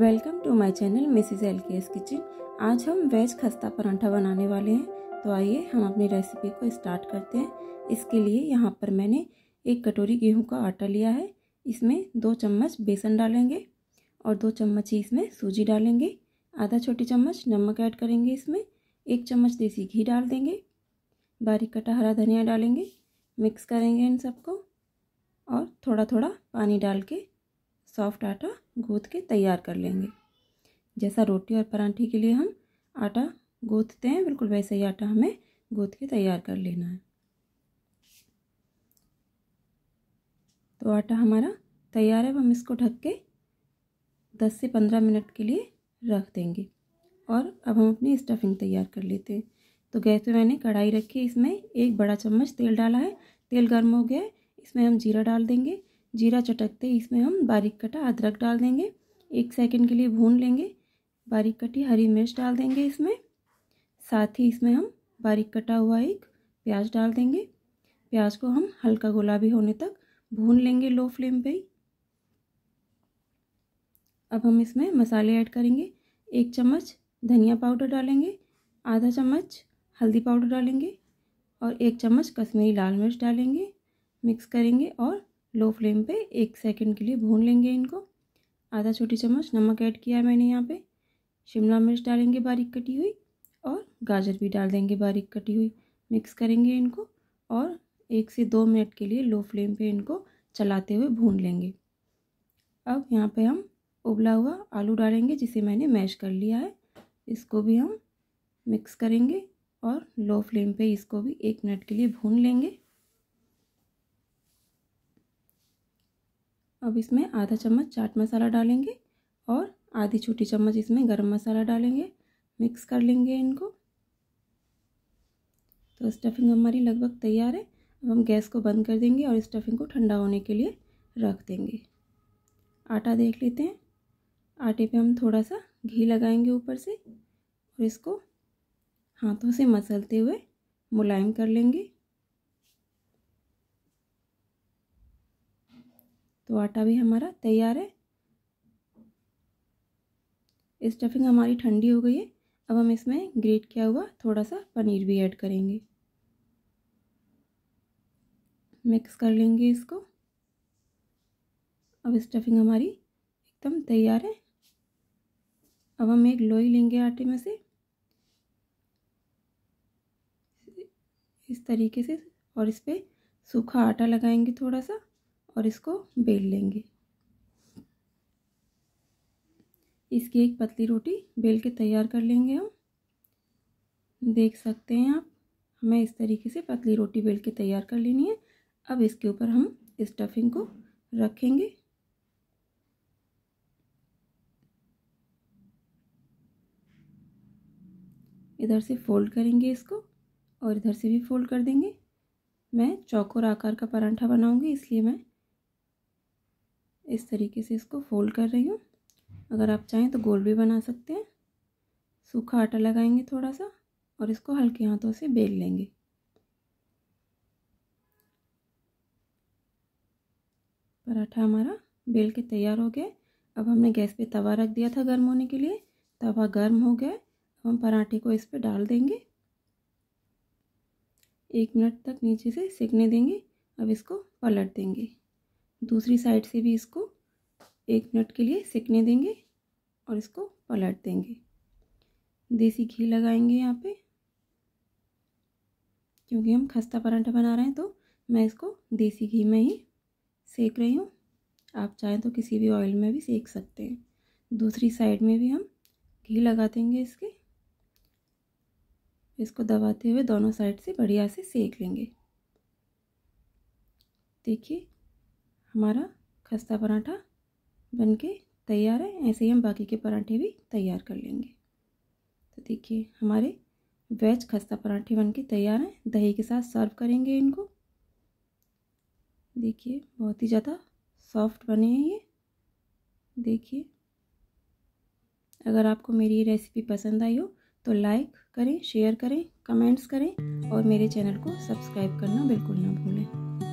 welcome to my channel mrs L K S kitchen आज हम veg खस्ता परांठा बनाने वाले हैं तो आइए हम अपनी रेसिपी को स्टार्ट करते हैं इसके लिए यहाँ पर मैंने एक कटोरी गेहूं का आटा लिया है इसमें दो चम्मच बेसन डालेंगे और दो चम्मच ही इसमें सूजी डालेंगे आधा छोटी चम्मच नमक ऐड करेंगे इसमें एक चम्मच देसी घी डाल देंगे बारीक कटा हरा धनिया डालेंगे मिक्स करेंगे इन सबको और थोड़ा थोड़ा पानी डाल के सॉफ्ट आटा गूँथ के तैयार कर लेंगे जैसा रोटी और परांठे के लिए हम आटा गूँथते हैं बिल्कुल वैसे ही आटा हमें गूँथ के तैयार कर लेना है तो आटा हमारा तैयार है अब हम इसको ढक के दस से पंद्रह मिनट के लिए रख देंगे और अब हम अपनी स्टफिंग तैयार कर लेते हैं तो गैस पे मैंने कढ़ाई रखी इसमें एक बड़ा चम्मच तेल डाला है तेल गर्म हो गया है इसमें हम जीरा डाल देंगे जीरा चटकते ही इसमें हम बारीक कटा अदरक डाल देंगे एक सेकंड के लिए भून लेंगे बारीक कटी हरी मिर्च डाल देंगे इसमें साथ ही इसमें हम बारीक कटा हुआ एक प्याज डाल देंगे प्याज को हम हल्का गुलाबी होने तक भून लेंगे लो फ्लेम पे ही अब हम इसमें मसाले ऐड करेंगे एक चम्मच धनिया पाउडर डालेंगे आधा चम्मच हल्दी पाउडर डालेंगे और एक चम्मच कश्मीरी लाल मिर्च डालेंगे मिक्स करेंगे और लो फ्लेम पे एक सेकंड के लिए भून लेंगे इनको आधा छोटी चम्मच नमक ऐड किया है मैंने यहाँ पे शिमला मिर्च डालेंगे बारीक कटी हुई और गाजर भी डाल देंगे बारीक कटी हुई मिक्स करेंगे इनको और एक से दो मिनट के लिए लो फ्लेम पे इनको चलाते हुए भून लेंगे अब यहाँ पे हम उबला हुआ आलू डालेंगे जिसे मैंने मैश कर लिया है इसको भी हम मिक्स करेंगे और लो फ्लेम पे इसको भी एक मिनट के लिए भून लेंगे अब इसमें आधा चम्मच चाट मसाला डालेंगे और आधी छोटी चम्मच इसमें गरम मसाला डालेंगे मिक्स कर लेंगे इनको तो स्टफिंग हमारी लगभग तैयार है अब हम गैस को बंद कर देंगे और स्टफिंग को ठंडा होने के लिए रख देंगे आटा देख लेते हैं आटे पे हम थोड़ा सा घी लगाएंगे ऊपर से और इसको हाथों से मसलते हुए मुलायम कर लेंगे तो आटा भी हमारा तैयार है स्टफिंग हमारी ठंडी हो गई है अब हम इसमें ग्रेट किया हुआ थोड़ा सा पनीर भी ऐड करेंगे मिक्स कर लेंगे इसको अब स्टफिंग हमारी एकदम तैयार है अब हम एक लोई लेंगे आटे में से इस तरीके से और इस पर सूखा आटा लगाएंगे थोड़ा सा और इसको बेल लेंगे इसकी एक पतली रोटी बेल के तैयार कर लेंगे हम देख सकते हैं आप हमें इस तरीके से पतली रोटी बेल के तैयार कर लेनी है अब इसके ऊपर हम स्टफिंग को रखेंगे इधर से फोल्ड करेंगे इसको और इधर से भी फोल्ड कर देंगे मैं चौकोर आकार का परांठा बनाऊंगी इसलिए मैं इस तरीके से इसको फोल्ड कर रही हूँ अगर आप चाहें तो गोल भी बना सकते हैं सूखा आटा लगाएंगे थोड़ा सा और इसको हल्के हाथों से बेल लेंगे पराठा हमारा बेल के तैयार हो गया अब हमने गैस पे तवा रख दिया था गर्म होने के लिए तवा गर्म हो गया अब हम पराठे को इस पे डाल देंगे एक मिनट तक नीचे से सेकने देंगे अब इसको पलट देंगे दूसरी साइड से भी इसको एक मिनट के लिए सिकने देंगे और इसको पलट देंगे देसी घी लगाएंगे यहाँ पे क्योंकि हम खस्ता पराठा बना रहे हैं तो मैं इसको देसी घी में ही सेक रही हूँ आप चाहें तो किसी भी ऑयल में भी सेक सकते हैं दूसरी साइड में भी हम घी लगा देंगे इसके इसको दबाते हुए दोनों साइड से बढ़िया से सेक लेंगे देखिए हमारा खस्ता पराठा बन के तैयार है ऐसे ही हम बाकी के पराठे भी तैयार कर लेंगे तो देखिए हमारे वेज खस्ता पराठे बन के तैयार हैं दही के साथ सर्व करेंगे इनको देखिए बहुत ही ज़्यादा सॉफ्ट बने हैं ये देखिए अगर आपको मेरी ये रेसिपी पसंद आई हो तो लाइक करें शेयर करें कमेंट्स करें और मेरे चैनल को सब्सक्राइब करना बिल्कुल ना भूलें